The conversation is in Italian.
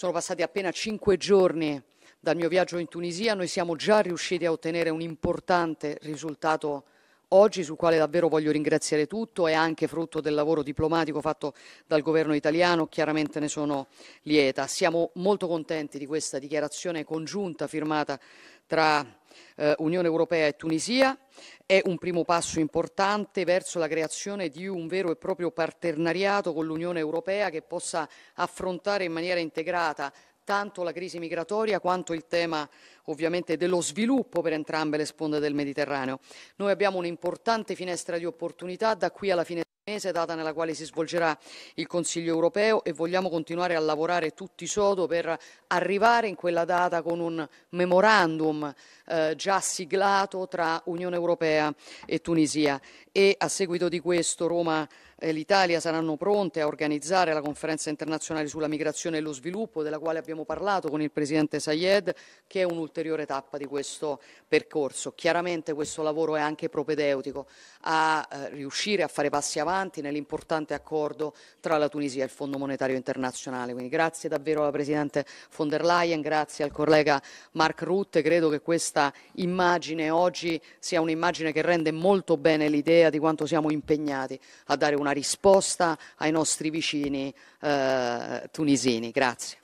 Sono passati appena cinque giorni dal mio viaggio in Tunisia, noi siamo già riusciti a ottenere un importante risultato oggi sul quale davvero voglio ringraziare tutto, è anche frutto del lavoro diplomatico fatto dal governo italiano, chiaramente ne sono lieta. Siamo molto contenti di questa dichiarazione congiunta firmata tra eh, Unione Europea e Tunisia. È un primo passo importante verso la creazione di un vero e proprio partenariato con l'Unione Europea che possa affrontare in maniera integrata tanto la crisi migratoria quanto il tema ovviamente dello sviluppo per entrambe le sponde del Mediterraneo. Noi abbiamo un'importante finestra di opportunità da qui alla fine mese, data nella quale si svolgerà il Consiglio europeo e vogliamo continuare a lavorare tutti sodo per arrivare in quella data con un memorandum eh, già siglato tra Unione Europea e Tunisia e a seguito di questo Roma e l'Italia saranno pronte a organizzare la conferenza internazionale sulla migrazione e lo sviluppo, della quale abbiamo parlato con il Presidente Sayed, che è un'ulteriore tappa di questo percorso. Chiaramente questo lavoro è anche propedeutico a eh, riuscire a fare passi avanti nell'importante accordo tra la Tunisia e il Fondo Monetario Internazionale. Quindi grazie davvero alla Presidente von der Leyen, grazie al collega Mark Rutte, credo che questa immagine oggi sia un'immagine che rende molto bene l'idea di quanto siamo impegnati a dare una una risposta ai nostri vicini eh, tunisini. Grazie.